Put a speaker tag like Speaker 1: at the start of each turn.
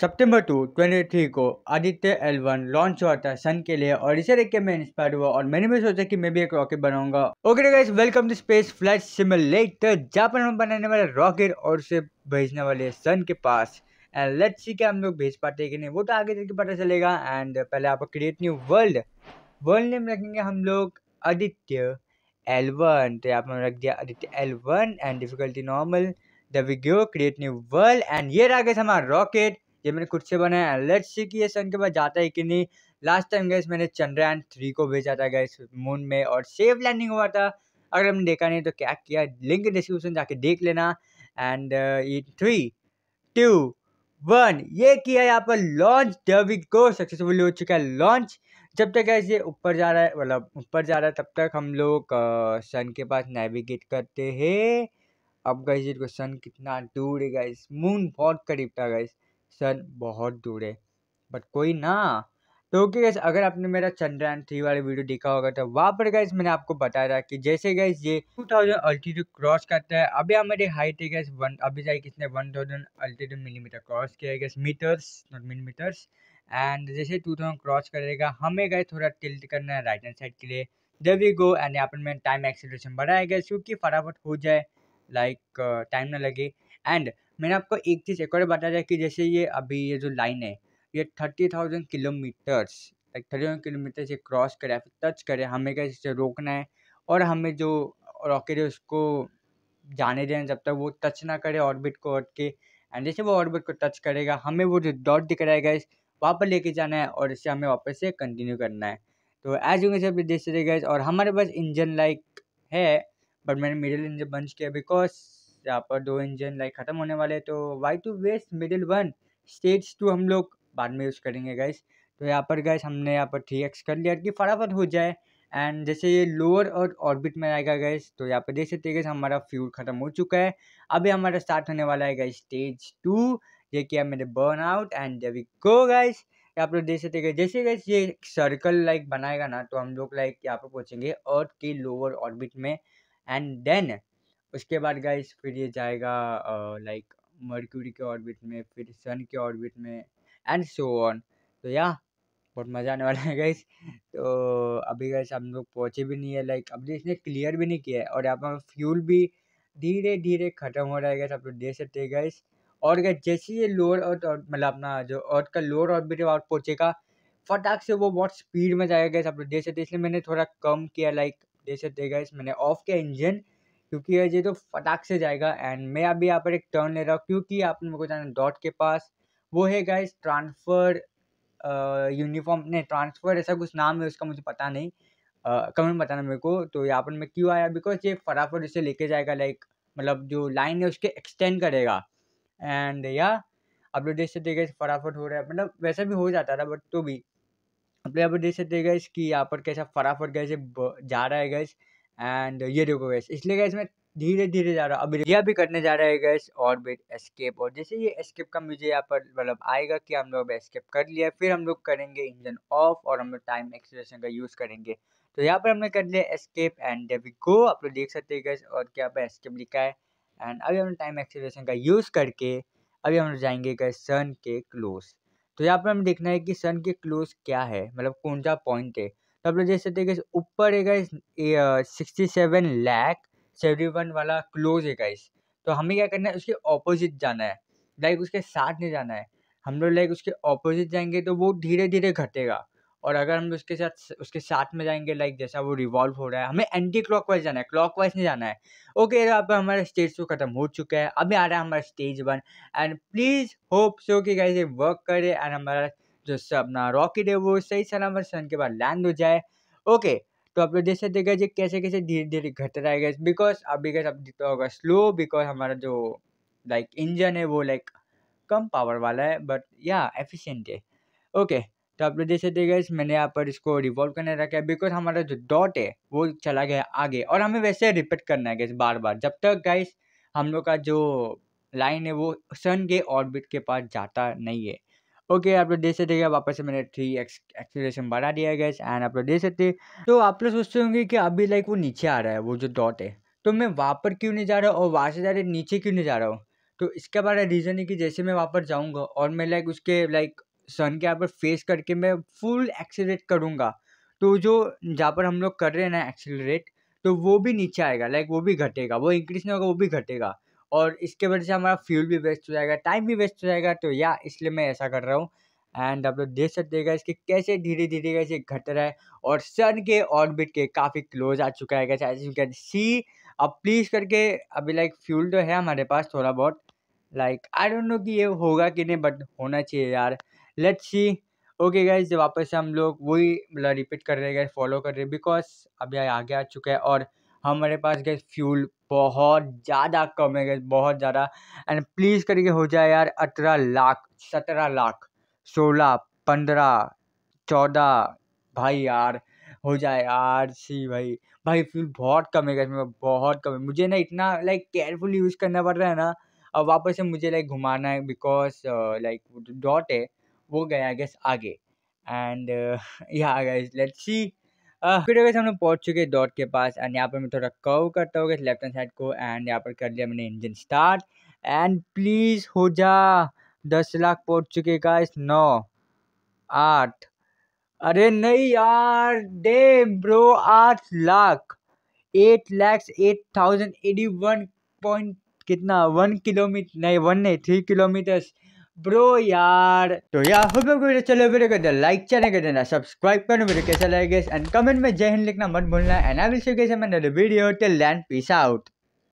Speaker 1: September to twenty three को Aditya L one launch हुआ था सन के लिए और इसे देख के मैं इंस्पायर हुआ और मैंने भी सोचा कि मैं भी एक रॉकेट बनाऊंगा okay guys welcome to space flight simulator Japan में बनाने वाले रॉकेट और उसे भेजने वाले सन के पास एंड लेट्स सी क्या हम लोग भेज पाते हैं कि नहीं वो तो आगे चल पता चलेगा एंड पहले आपको create new world world name रखेंगे हम लोग आदित्य एल वन तो आप रख दिया Aditya L one and difficulty normal the video create new world and ये रहा गया हमारा रॉकेट ये मैंने खुद से बनाया लेट्स सी कि ये सन के पास जाता है कि नहीं लास्ट टाइम गए मैंने चंद्रयान थ्री को भेजा था गए मून में और सेफ लैंडिंग हुआ था अगर हमने देखा नहीं तो क्या किया लिंक डिस्क्रिप्शन जाके देख लेना एंड थ्री टू वन ये किया यहाँ पर लॉन्च डबी को सक्सेसफुली हो चुका है लॉन्च जब तक ऐसे ऊपर जा रहा है मतलब ऊपर जा रहा है तब तक हम लोग uh, सन के पास नेविगेट करते हैं अब गए सन कितना दूर है गाइस मून बहुत करीब था गाइस सन बहुत दूर है बट कोई ना तो ओके गैस अगर आपने मेरा चंद्रयान थ्री वाला वीडियो देखा होगा तो वहाँ पर गैस मैंने आपको बताया था कि जैसे गैस ये 2000 अल्टीट्यूड क्रॉस करता है अभी हमारी हाइट है गैस वन अभी जाए किसने 1000 अल्टीट्यूड मिलीमीटर क्रॉस किया है guys meters not millimeters and जैसे 2000 क्रॉस करेगा हमें गए थोड़ा टिल्ट करना है राइट हैंड साइड के लिए जब वी गो एंड यहाँ पर मैंने टाइम एक्सीलरेशन बढ़ाया गया क्योंकि फटाफट हो जाए लाइक टाइम ना लगे एंड मैंने आपको एक चीज़ एक और बताया कि जैसे ये अभी ये जो लाइन है ये thirty thousand kilometers like thirty thousand kilometer से क्रॉस करे फिर टच करे हमें क्या इसे रोकना है और हमें जो रॉकेट है उसको जाने दें जब तक वो टच ना करे ऑर्बिट को हट के एंड जैसे वो ऑर्बिट को टच करेगा हमें वो जो डॉट दिख रहा है गाइस वहाँ पर लेके जाना है और इसे हमें वापस से कंटिन्यू करना है तो एज यू से देख सकते गाइस और हमारे पास इंजन लाइक है बट मैंने मिडिल इंजन बंच किया बिकॉज यहाँ पर दो इंजन लाइक ख़त्म होने वाले हैं तो why to waste middle one stage two हम लोग बाद में यूज़ करेंगे गैस तो यहाँ पर गैस हमने यहाँ पर थ्री एक्स कर लिया कि फटाफट हो जाए एंड जैसे ये लोअर और ऑर्बिट में आएगा गैस तो यहाँ पर देख सकते गैस हमारा फ्यूल ख़त्म हो चुका है अभी हमारा स्टार्ट होने वाला है गैस स्टेज टू ये किया मैंने burn out and we go guys यहाँ पर देख सकते जैसे गैस ये सर्कल लाइक बनाएगा ना तो हम लोग लाइक यहाँ पर पहुँचेंगे अर्थ के लोअर ऑर्बिट में एंड देन उसके बाद गाइस फिर ये जाएगा लाइक मर्क्यूरी के ऑर्बिट में फिर सन के ऑर्बिट में एंड सो ऑन तो या बहुत मज़ा आने वाला है गैस तो अभी गए हम लोग पहुँचे भी नहीं है लाइक अभी इसने क्लियर भी नहीं किया है और यहाँ पर फ्यूल भी धीरे धीरे ख़त्म हो रहा है गैस आप लोग देख सकते हैं गैस और गैस जैसे ये लोअर और मतलब अपना जो अर्थ का लोअर ऑर्बिट और पहुँचेगा फटाक से वो बहुत स्पीड में जाएगा गैस आप लोग देख सकते इसलिए मैंने थोड़ा कम किया लाइक देख सकते गैस मैंने ऑफ किया इंजन क्योंकि ये तो फटाक से जाएगा एंड मैं अभी यहाँ पर एक टर्न ले रहा हूँ क्योंकि आप मेरे को जाना डॉट के पास वो है गाइस ट्रांसफ़र यूनिफॉर्म नहीं ट्रांसफ़र ऐसा कुछ नाम है उसका मुझे पता नहीं कमेंट बताना मेरे को तो यहाँ पर मैं क्यों आया बिकॉज ये फटाफट इसे लेके जाएगा लाइक मतलब जो लाइन है उसके एक्सटेंड करेगा एंड या आप लोग देख सकते गए फटाफट हो रहा है मतलब वैसे भी हो जाता था बट तो भी आप लोग यहाँ पर देख सकते गए कि यहाँ पर कैसा फटाफट कैसे जा रहा है गैस एंड ये देखो गैस इसलिए गैस मैं धीरे धीरे जा रहा अभी यह भी करने जा रहा है गैस और बिट एस्केप और जैसे ये एस्केप का मुझे यहाँ पर मतलब आएगा कि हम लोग एस्केप कर लिया फिर हम लोग करेंगे इंजन ऑफ और हम लोग टाइम एक्सप्रेशन का यूज़ करेंगे तो यहाँ पर हमने कर लिया एस्केप एंड वी गो आप लोग देख सकते हैं गैस और क्या पर एस्केप लिखा है एंड अभी हम टाइम एक्सप्रेशन का यूज़ करके अभी हम लोग जाएंगे गैस सन के क्लोज तो यहाँ पर हमें देखना है कि सन के क्लोज क्या है मतलब कौन सा पॉइंट है तो आप लोग देख सकते हैं ऊपर है guys sixty seven lakh seventy one वाला क्लोज है गाइस तो हमें क्या करना है उसके ऑपोजिट जाना है लाइक उसके साथ नहीं जाना है हम लोग लाइक उसके ऑपोजिट जाएंगे तो वो धीरे धीरे घटेगा और अगर हम उसके साथ उसके साथ में जाएंगे लाइक जैसा वो रिवॉल्व हो रहा है हमें एंटी क्लॉक वाइज जाना है क्लॉक वाइज नहीं जाना है ओके तो अब हमारा स्टेज टू खत्म हो चुका है अभी आ रहा है हमारा stage one and please hope so कि गाइस ये वर्क करे एंड हमारा जिससे अपना रॉकेट है वो सही सलामत सन के बाद लैंड हो जाए ओके तो आप लोग देख सकते गए कैसे कैसे धीरे धीरे घट रहा है गैस बिकॉज अभी कैसे अब दिखता होगा स्लो बिकॉज हमारा जो लाइक इंजन है वो लाइक कम पावर वाला है बट या एफिशिएंट है ओके तो आप लोग देख सकते गए मैंने यहाँ पर इसको रिवॉल्व करने रखा है बिकॉज हमारा जो डॉट है वो चला गया आगे और हमें वैसे रिपीट करना है गैस बार बार जब तक गैस हम लोग का जो लाइन है वो सन के ऑर्बिट के पास जाता नहीं है ओके आप लोग देख सकते हैं वापस से मैंने थ्री एक्स एक्सेलरेशन बढ़ा दिया गया एंड आप लोग देख सकते तो आप लोग सोचते होंगे कि अभी लाइक वो नीचे आ रहा है वो जो डॉट है तो मैं वहाँ पर क्यों नहीं जा रहा हूँ और वहाँ से जा डायरेक्ट नीचे क्यों नहीं जा रहा हूँ तो इसका बड़ा रीज़न है कि जैसे मैं वहाँ पर जाऊँगा और मैं लाइक उसके लाइक सन के यहाँ पर फेस करके मैं फुल एक्सेलरेट करूँगा तो जो जहाँ पर हम लोग कर रहे हैं ना एक्सेलरेट तो वो भी नीचे आएगा लाइक वो भी घटेगा वो इंक्रीज नहीं होगा वो भी घटेगा और इसके वजह से हमारा फ्यूल भी वेस्ट हो जाएगा टाइम भी वेस्ट हो जाएगा तो या इसलिए मैं ऐसा कर रहा हूँ एंड आप लोग देख सकते हैं इसके कैसे धीरे धीरे कैसे घट रहा है और सन के ऑर्बिट के काफ़ी क्लोज आ चुका है कैसे यू कैन सी अब प्लीज़ करके अभी लाइक फ्यूल तो है हमारे पास थोड़ा बहुत लाइक आई डोंट नो कि ये होगा कि नहीं बट होना चाहिए यार लेट्स सी ओके जब वापस हम लोग वही मतलब रिपीट कर रहे हैं फॉलो कर रहे हैं बिकॉज अभी आगे आ चुका है और हमारे पास गैस फ्यूल बहुत ज़्यादा कम है गैस बहुत ज़्यादा एंड प्लीज़ करके हो जाए यार अठारह लाख सत्रह लाख सोलह पंद्रह चौदह भाई यार हो जाए यार सी भाई भाई फ्यूल बहुत कम है गैस बहुत कम है मुझे ना इतना लाइक केयरफुल यूज़ करना पड़ रहा है ना अब वापस से मुझे लाइक घुमाना है बिकॉज लाइक डॉट है वो गया गैस आगे एंड या गैस लेट्स सी वीडियो के सामने पहुंच चुके डॉट के पास एंड यहाँ पर मैं थोड़ा कव करता हूँ लेफ्ट हैंड साइड को एंड यहाँ पर कर लिया मैंने इंजन स्टार्ट एंड प्लीज़ हो जा दस लाख पहुंच चुके इस नौ आठ अरे नहीं यार दे ब्रो आठ lakh eight lakhs eight thousand eighty one point कितना वन किलोमीटर नहीं वन नहीं थ्री किलोमीटर्स ब्रो यार तो यार होप आपको वीडियो चलो वीडियो को लाइक तो चैनल कर देना सब्सक्राइब करो वीडियो कैसा लगेगा एंड कमेंट में जय हिंद लिखना मत भूलना एंड आई विल सी कैसे मैंने video till then peace out